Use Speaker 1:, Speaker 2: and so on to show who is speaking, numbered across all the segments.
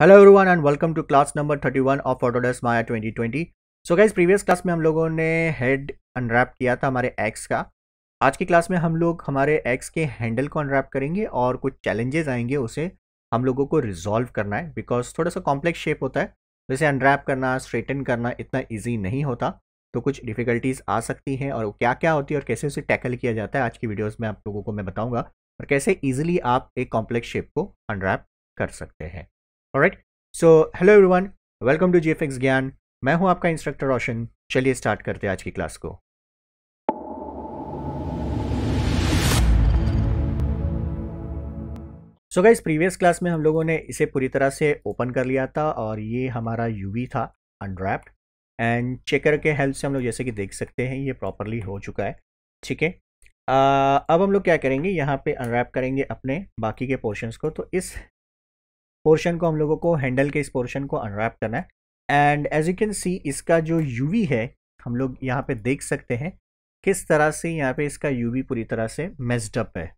Speaker 1: Hello everyone and welcome to class number 31 of Autodesk Maya 2020 so guys previous class में हम लोगों ने head unwrap किया था हमारे एक्स का आज की क्लास में हम लोग हमारे एक्स के हैंडल को अनरैप करेंगे और कुछ चैलेंजेस आएंगे उसे हम लोगों को रिजॉल्व करना है बिकॉज थोड़ा सा कॉम्प्लेक्स शेप होता है जैसे अनरैप करना स्ट्रेटन करना इतना ईजी नहीं होता तो कुछ डिफ़िकल्टीज़ आ सकती हैं और क्या क्या होती है और कैसे उसे टैकल किया जाता है आज की वीडियोज़ में आप लोगों को मैं बताऊँगा और कैसे ईजिली आप एक कॉम्प्लेक्स शेप को अनरैप कर सकते हैं right so hello everyone welcome to GFX Gyan मैं हूं आपका इंस्ट्रक्टर रोशन चलिए स्टार्ट करते हैं आज की क्लास को सो गाइज प्रीवियस क्लास में हम लोगों ने इसे पूरी तरह से ओपन कर लिया था और ये हमारा यूवी था अनड्रैप्ड एंड चेकर के हेल्प से हम लोग जैसे कि देख सकते हैं ये प्रॉपरली हो चुका है ठीक है uh, अब हम लोग क्या करेंगे यहाँ पे अनरैप करेंगे अपने बाकी के पोर्शंस को तो इस पोर्शन को हम लोगों को हैंडल के इस पोर्शन को अनरैप करना है and as you can see इसका जो यूवी है हम लोग यहाँ पे देख सकते हैं किस तरह से यहाँ पे इसका यूवी पूरी तरह से मेस्डअप है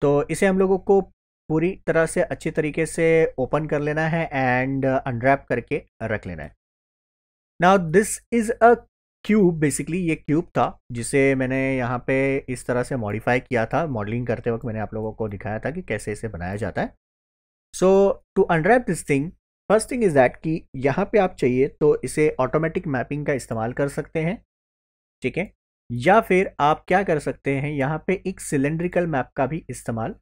Speaker 1: तो इसे हम लोगों को पूरी तरह से अच्छी तरीके से ओपन कर लेना है एंड अनरैप करके रख लेना है now this is a cube basically ये क्यूब था जिसे मैंने यहाँ पे इस तरह से मॉडिफाई किया था मॉडलिंग करते वक्त मैंने आप लोगों को दिखाया था कि कैसे इसे बनाया जाता है so to unwrap this thing first thing is that कि यहाँ पे आप चाहिए तो इसे ऑटोमेटिक मैपिंग का इस्तेमाल कर सकते हैं ठीक है या फिर आप क्या कर सकते हैं यहाँ पे एक सिलेंड्रिकल मैप का भी इस्तेमाल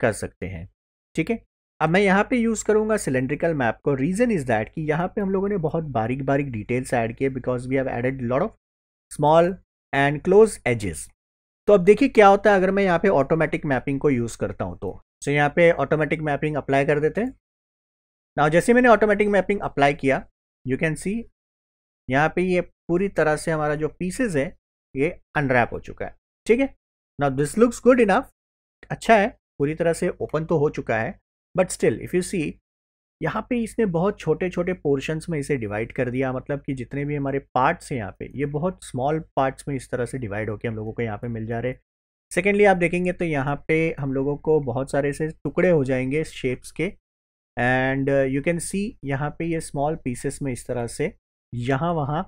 Speaker 1: कर सकते हैं ठीक है अब मैं यहाँ पे यूज़ करूँगा सिलेंड्रिकल मैप को रीज़न इज़ दैट कि यहाँ पे हम लोगों ने बहुत बारीक बारीक डिटेल्स ऐड किए because we have added lot of small and close edges तो अब देखिए क्या होता है अगर मैं यहाँ पे ऑटोमेटिक मैपिंग को यूज़ करता हूँ तो सो यहाँ पे ऑटोमेटिक मैपिंग अप्लाई कर देते हैं ना जैसे मैंने ऑटोमेटिक मैपिंग अप्लाई किया यू कैन सी यहाँ पे ये पूरी तरह से हमारा जो पीसेज है ये अनरैप हो चुका है ठीक है ना दिस लुक्स गुड इनफ अच्छा है पूरी तरह से ओपन तो हो चुका है but still if you see यहाँ पे इसने बहुत छोटे छोटे पोर्शंस में इसे डिवाइड कर दिया मतलब कि जितने भी हमारे पार्ट्स हैं यहाँ पे ये बहुत स्मॉल पार्ट्स में इस तरह से डिवाइड होकर हम लोगों को यहाँ पे मिल जा रहे सेकेंडली आप देखेंगे तो यहाँ पे हम लोगों को बहुत सारे से टुकड़े हो जाएंगे शेप्स के एंड यू कैन सी यहाँ पे ये स्मॉल पीसेस में इस तरह से यहाँ वहाँ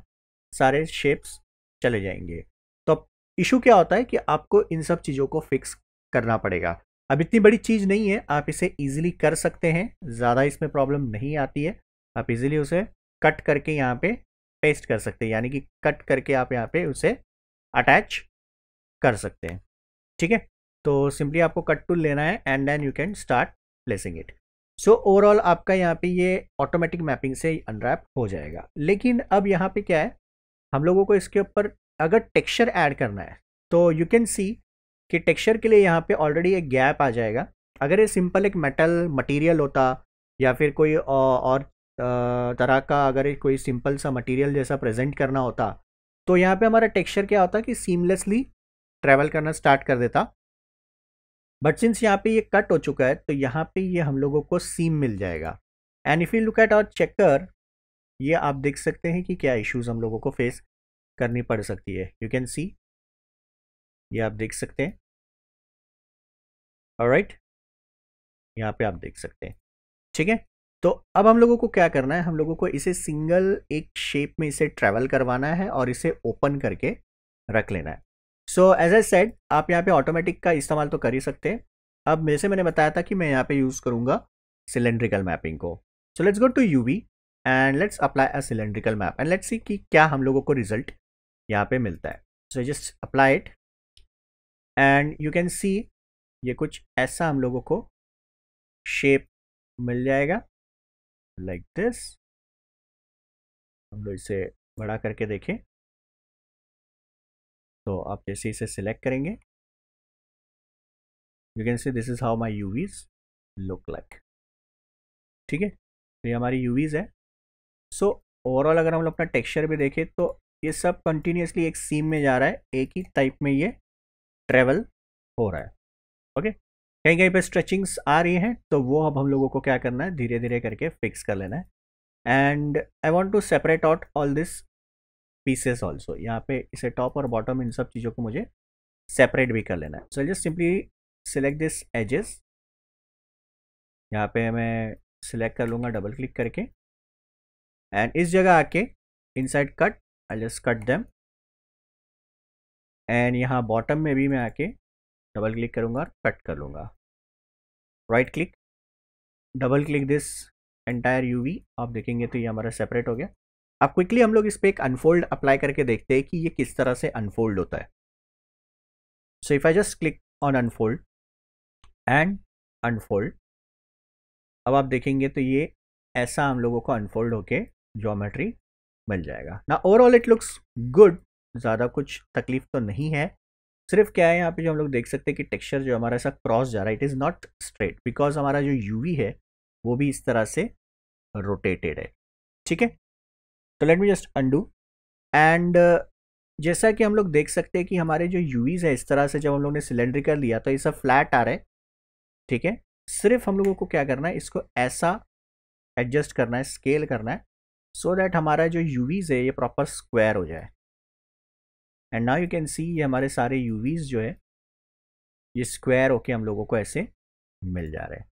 Speaker 1: सारे शेप्स चले जाएंगे तो अब इशू क्या होता है कि आपको इन सब चीज़ों को फिक्स करना पड़ेगा अब इतनी बड़ी चीज़ नहीं है आप इसे ईजिली कर सकते हैं ज़्यादा इसमें प्रॉब्लम नहीं आती है आप इजिली उसे कट करके यहाँ पे पेस्ट कर सकते हैं यानी कि कट करके आप यहाँ पे उसे अटैच कर सकते हैं ठीक है तो सिंपली आपको कट टूल लेना है and then you can start placing it so overall आपका यहाँ पे ये ऑटोमेटिक मैपिंग से अनरैप हो जाएगा लेकिन अब यहाँ पे क्या है हम लोगों को इसके ऊपर अगर टेक्सचर ऐड करना है तो यू कैन सी कि टेक्सचर के लिए यहाँ पे ऑलरेडी एक गैप आ जाएगा अगर ये सिंपल एक मेटल मटेरियल होता या फिर कोई और तरह का अगर कोई सिंपल सा मटेरियल जैसा प्रेजेंट करना होता तो यहाँ पे हमारा टेक्सचर क्या होता कि सीमलेसली ट्रैवल करना स्टार्ट कर देता बट सिंस यहाँ पे ये कट हो चुका है तो यहाँ पे ये हम लोगों को सीम मिल जाएगा and if you look at our checker ये आप देख सकते हैं कि क्या इश्यूज़ हम लोगों को
Speaker 2: फेस करनी पड़ सकती है यू कैन सी ये आप देख सकते हैं और राइट यहाँ पे आप देख सकते हैं ठीक है तो अब हम लोगों को क्या करना है हम लोगों को इसे सिंगल एक शेप में इसे ट्रैवल करवाना
Speaker 1: है और इसे ओपन करके रख लेना है सो एज ए सेट आप यहाँ पे ऑटोमेटिक का इस्तेमाल तो कर ही सकते हैं अब मेरे से मैंने बताया था कि मैं यहाँ पे यूज़ करूँगा सिलेंड्रिकल मैपिंग को so let's go to U V and let's apply a cylindrical map and let's see कि क्या हम लोगों
Speaker 2: को रिजल्ट यहाँ पे मिलता है so just apply it and you can see ये कुछ ऐसा हम लोगों को शेप मिल जाएगा लाइक like दिस हम लोग इसे बड़ा करके देखें तो आप जैसे इसे सिलेक्ट करेंगे you can see this is how my UVs look like ठीक है तो ये हमारी यूवीज है सो so, ओवरऑल अगर हम लोग अपना टेक्सचर भी देखें तो
Speaker 1: ये सब कंटिन्यूसली एक सीम में जा रहा है एक ही टाइप में ये ट्रेवल हो रहा है ओके कहीं कहीं पे स्ट्रेचिंग्स आ रही हैं तो वो अब हम लोगों को क्या करना है धीरे धीरे करके फिक्स कर लेना है and I want to separate out all this pieces also यहाँ पे इसे टॉप और बॉटम इन सब चीज़ों को मुझे सेपरेट भी कर लेना है so just
Speaker 2: simply select this edges यहाँ पे मैं सिलेक्ट कर लूँगा डबल क्लिक करके एंड इस जगह आके inside cut I just cut them and यहाँ बॉटम में भी मैं आके डबल क्लिक करूँगा और कट कर लूँगा right click double click this
Speaker 1: entire UV आप देखेंगे तो ये हमारा सेपरेट हो गया अब क्विकली हम लोग इस पर एक अनफोल्ड
Speaker 2: अप्लाई करके देखते हैं कि ये किस तरह से अनफोल्ड होता है so if I just click on unfold and unfold अब आप देखेंगे तो
Speaker 1: ये ऐसा हम लोगों को अनफोल्ड होके जोमेट्री मिल जाएगा ना ओवरऑल इट लुक्स गुड ज़्यादा कुछ तकलीफ तो नहीं है सिर्फ क्या है यहाँ पे जो हम लोग देख सकते हैं कि टेक्सचर जो हमारा ऐसा क्रॉस जा रहा है it is not straight because हमारा जो यूवी है वो भी इस तरह से रोटेटेड है ठीक है तो let me just undo and जैसा कि हम लोग देख सकते हैं कि हमारे जो यूवीज है इस तरह से जब हम लोग ने सिलेंड्रिकल लिया तो ये सब फ्लैट आ रहा है ठीक है सिर्फ हम लोगों को क्या करना है इसको ऐसा एडजस्ट करना है स्केल करना है सो so दैट हमारा जो यूवीज है ये प्रॉपर स्क्वायर हो जाए and now you can see ये हमारे सारे यूवीज जो है ये स्क्वायर होके हम लोगों को ऐसे मिल जा रहे हैं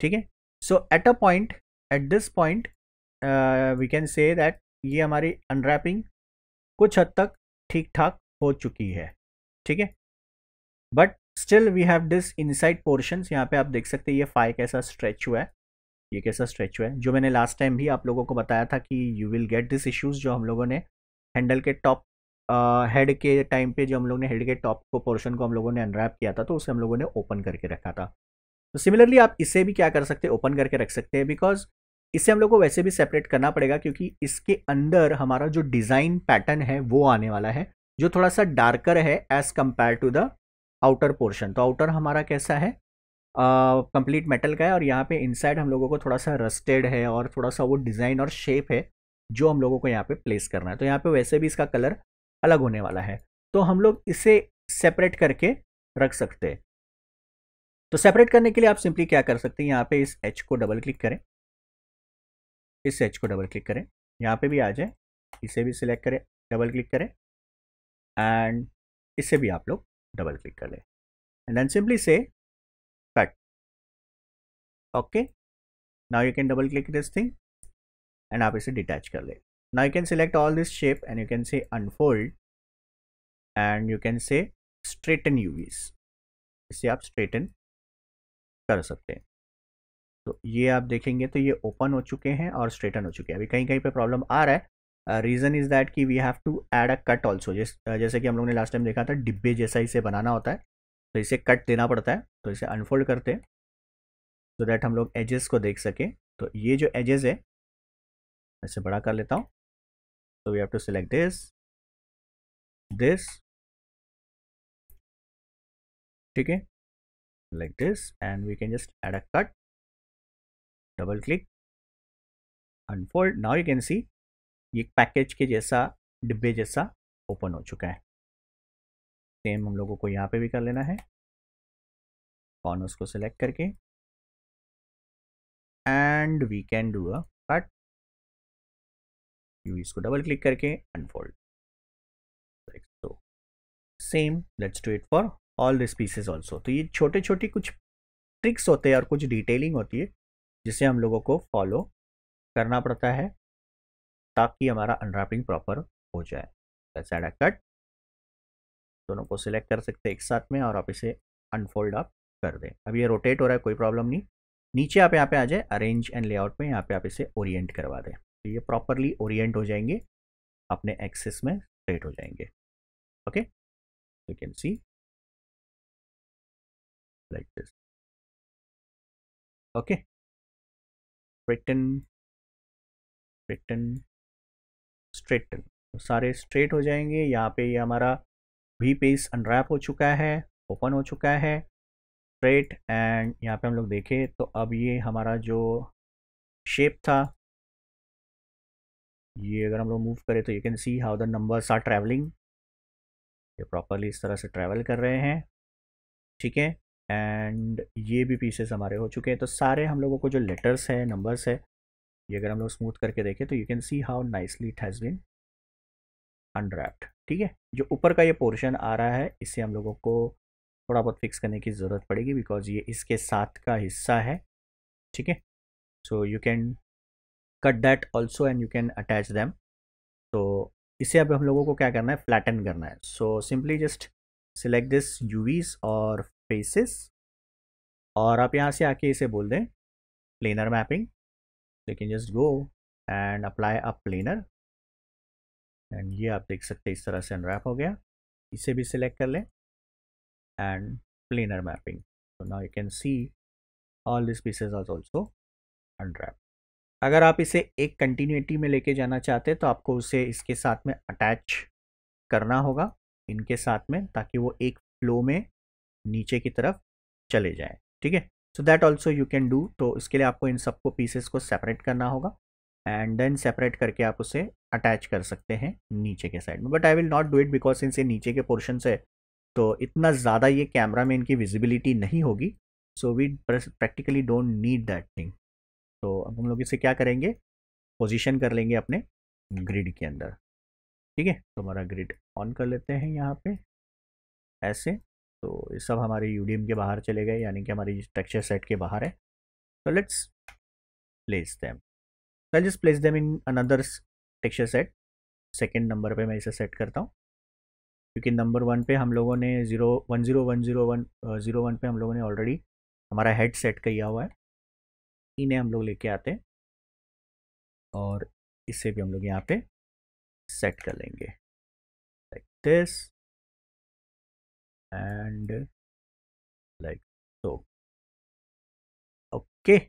Speaker 1: ठीक है so at a point at this point we can say that ये हमारी अनरैपिंग कुछ हद तक ठीक ठाक हो चुकी है ठीक है but still we have this inside portion यहाँ पे आप देख सकते हैं ये फाई कैसा स्ट्रेच हुआ है ये कैसा स्ट्रेच हुआ है जो मैंने लास्ट टाइम भी आप लोगों को बताया था कि you will get this issues जो हम लोगों ने हैंडल के टॉप हेड के टाइम पे जो हम लोग ने हेड के टॉप को पोर्शन को हम लोगों ने अनरैप किया था तो उसे हम लोगों ने ओपन करके रखा था तो सिमिलरली आप इसे भी क्या कर सकते हैं ओपन करके रख सकते हैं बिकॉज इसे हम लोग को वैसे भी सेपरेट करना पड़ेगा क्योंकि इसके अंदर हमारा जो डिज़ाइन पैटर्न है वो आने वाला है जो थोड़ा सा डार्कर है as compare to the outer portion तो आउटर हमारा कैसा है कंप्लीट uh, मेटल का है और यहाँ पे इनसाइड हम लोगों को थोड़ा सा रस्टेड है और थोड़ा सा वो डिज़ाइन और शेप है जो हम लोगों को यहाँ पे प्लेस करना है तो यहाँ पे वैसे भी इसका कलर अलग होने वाला है तो हम लोग इसे सेपरेट करके रख सकते हैं तो सेपरेट करने के लिए आप सिंपली क्या कर सकते हैं यहाँ पे इस एच को डबल क्लिक करें
Speaker 2: इस एच को डबल क्लिक करें यहाँ पे भी आ जाए इसे भी सिलेक्ट करें डबल क्लिक करें एंड इसे भी आप लोग डबल क्लिक कर लें and simply say cut okay now you can
Speaker 1: double click this thing and आप इसे डिटैच कर लें now you can select all this shape and you can
Speaker 2: say unfold and you can say straighten UVs इसे आप straighten कर सकते हैं तो ये आप देखेंगे तो ये
Speaker 1: ओपन हो चुके हैं और स्ट्रेटन हो चुके हैं अभी कहीं कहीं पे प्रॉब्लम आ रहा है रीज़न इज़ दैट कि we have to add a cut also जैसे कि हम लोग ने लास्ट टाइम देखा था डिब्बे जैसा इसे बनाना होता है तो इसे कट देना पड़ता है तो इसे अनफोल्ड करते हैं सो दैट हम लोग एजेस को देख सकें तो
Speaker 2: ये जो एजेस है इसे बड़ा कर लेता हूँ तो we have to select this this ठीक है like this and we can just add a cut double click unfold now you can see ये पैकेज के जैसा डिब्बे जैसा ओपन हो चुका है सेम हम लोगों को यहाँ पे भी कर लेना है कॉर्नर्स को सिलेक्ट करके and we can do a cut you इसको डबल क्लिक करके अनफोल्ड तो same let's do it for all this pieces also
Speaker 1: तो ये छोटे छोटे कुछ ट्रिक्स होते हैं और कुछ डिटेलिंग होती है जिसे हम लोगों को
Speaker 2: फॉलो करना पड़ता है ताकि हमारा अनरैपिंग प्रॉपर हो जाए साइड एड कट दोनों को सिलेक्ट कर सकते हैं एक साथ में और आप इसे
Speaker 1: अनफोल्ड अप कर दें अब ये रोटेट हो रहा है कोई प्रॉब्लम नहीं नीचे आप यहाँ पे आ जाए अरेंज एंड लेआउट
Speaker 2: में यहाँ पे आप इसे ओरिएंट करवा दें तो ये प्रॉपरली ओरिएंट हो जाएंगे अपने एक्सेस में स्ट्रेट हो जाएंगे okay you can see like this okay straighten straighten straighten सारे
Speaker 1: स्ट्रेट हो जाएंगे यहाँ पे ये यह हमारा वी पेस अनरैप हो चुका है ओपन हो चुका है स्ट्रेट एंड यहाँ पे हम लोग देखें तो अब ये हमारा जो
Speaker 2: शेप था ये अगर हम लोग मूव करें तो you can see how the numbers are travelling ये प्रॉपरली इस तरह से ट्रैवल कर रहे हैं ठीक
Speaker 1: है एंड ये भी पीसेस हमारे हो चुके हैं तो सारे हम लोगों को जो लेटर्स हैं नंबर्स है ये अगर हम लोग स्मूथ करके देखें तो you can see how nicely it has been unwrapped ठीक है जो ऊपर का ये पोर्शन आ रहा है इससे हम लोगों को थोड़ा बहुत फिक्स करने की ज़रूरत पड़ेगी बिकॉज ये इसके साथ का हिस्सा है ठीक है so you can cut that also and you can attach them तो इसे अब हम लोगों को क्या करना है फ्लैटन करना है so simply just select this UVs और
Speaker 2: स्पेसिस और आप यहाँ से आके इसे बोल दें प्लेनर मैपिंग लेकिन just go and apply a planar and ये आप देख सकते हैं इस तरह से अनरैप हो गया इसे भी सिलेक्ट कर लें and planar mapping so now you can see all this pieces आज ऑल्सो अनरैप
Speaker 1: अगर आप इसे एक कंटिन्यूटी में लेके जाना चाहते हैं तो आपको उसे इसके साथ में अटैच करना होगा इनके साथ में ताकि वो एक फ्लो में नीचे की तरफ चले जाएँ ठीक है so that also you can do तो इसके लिए आपको इन सबको पीसेस को सेपरेट करना होगा एंड देन सेपरेट करके आप उसे अटैच कर सकते हैं नीचे के साइड में but I will not do it because इन से नीचे के पोर्शन से तो इतना ज़्यादा ये कैमरा में इनकी विजिबिलिटी नहीं होगी so we practically don't need that thing तो अब हम लोग इसे क्या करेंगे पोजिशन कर लेंगे अपने ग्रिड के अंदर ठीक है तो हमारा ग्रिड ऑन कर लेते हैं यहाँ पे ऐसे तो ये सब हमारे यूडीएम के बाहर चले गए यानी कि हमारी स्ट्रक्चर सेट के बाहर है तो let's place them I just place them in another texture set second number पे मैं इसे सेट करता हूँ क्योंकि नंबर वन पे हम लोगों ने zero one zero one zero one zero
Speaker 2: one पे हम लोगों ने ऑलरेडी हमारा हेड सेट किया हुआ है इन्हें हम लोग लेके आते हैं और इसे भी हम लोग यहाँ पे सेट कर लेंगे like this and like so okay okay.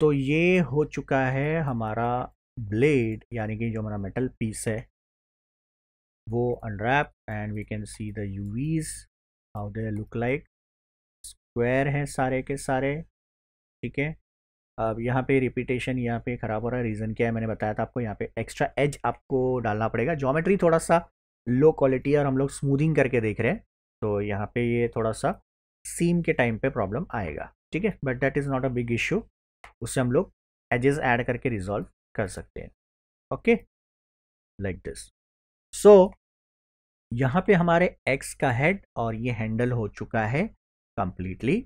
Speaker 2: तो ये हो चुका है हमारा ब्लेड यानी कि जो हमारा मेटल पीस है
Speaker 1: वो unwrap and we can see the UVs how they look like square हैं सारे के सारे ठीक है अब यहाँ पे रिपीटेशन यहाँ पे ख़राब हो रहा है रीज़न क्या है मैंने बताया था आपको यहाँ पे एक्स्ट्रा एज आपको डालना पड़ेगा ज्योमेट्री थोड़ा सा लो क्वालिटी और हम लोग स्मूदिंग करके देख रहे हैं तो यहाँ पे ये थोड़ा सा सीम के टाइम पे प्रॉब्लम आएगा ठीक है but that is not a big issue उससे हम लोग एजेस
Speaker 2: ऐड करके रिजॉल्व कर सकते हैं ओके लाइक दिस सो यहाँ पे हमारे एक्स का हेड और ये हैंडल हो चुका है कंप्लीटली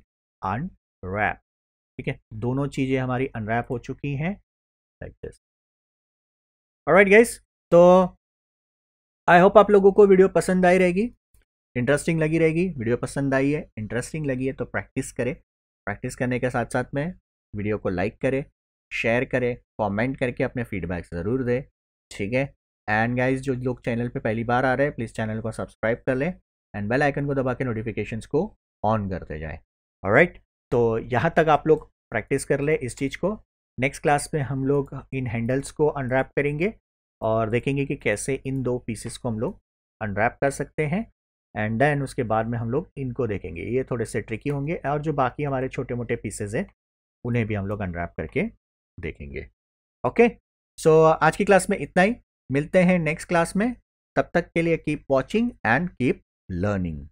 Speaker 2: अनरैप ठीक है दोनों चीज़ें हमारी अनरैप हो चुकी हैं लाइक दिस ऑलराइट गाइस तो आई होप आप लोगों को वीडियो पसंद आई रहेगी इंटरेस्टिंग लगी रहेगी वीडियो पसंद आई है इंटरेस्टिंग
Speaker 1: लगी है तो प्रैक्टिस करें प्रैक्टिस करने के साथ साथ में वीडियो को लाइक करें शेयर करें कमेंट करके अपने फीडबैक ज़रूर दें ठीक है एंड गाइज जो लोग चैनल पे पहली बार आ रहे हैं प्लीज़ चैनल को सब्सक्राइब कर लें एंड बेल आइकन को दबा के नोटिफिकेशन को ऑन करते जाए राइट तो यहाँ तक आप लोग प्रैक्टिस कर ले इस चीज़ को नेक्स्ट क्लास में हम लोग इन हैंडल्स को अनरैप करेंगे और देखेंगे कि कैसे इन दो पीसेस को हम लोग अनरैप कर सकते हैं एंड देन उसके बाद में हम लोग इनको देखेंगे ये थोड़े से ट्रिकी होंगे और जो बाकी हमारे छोटे मोटे पीसेज हैं उन्हें भी हम लोग अनरैप करके देखेंगे
Speaker 2: ओके सो आज की क्लास में इतना ही मिलते हैं नेक्स्ट क्लास में तब तक के लिए keep watching and keep learning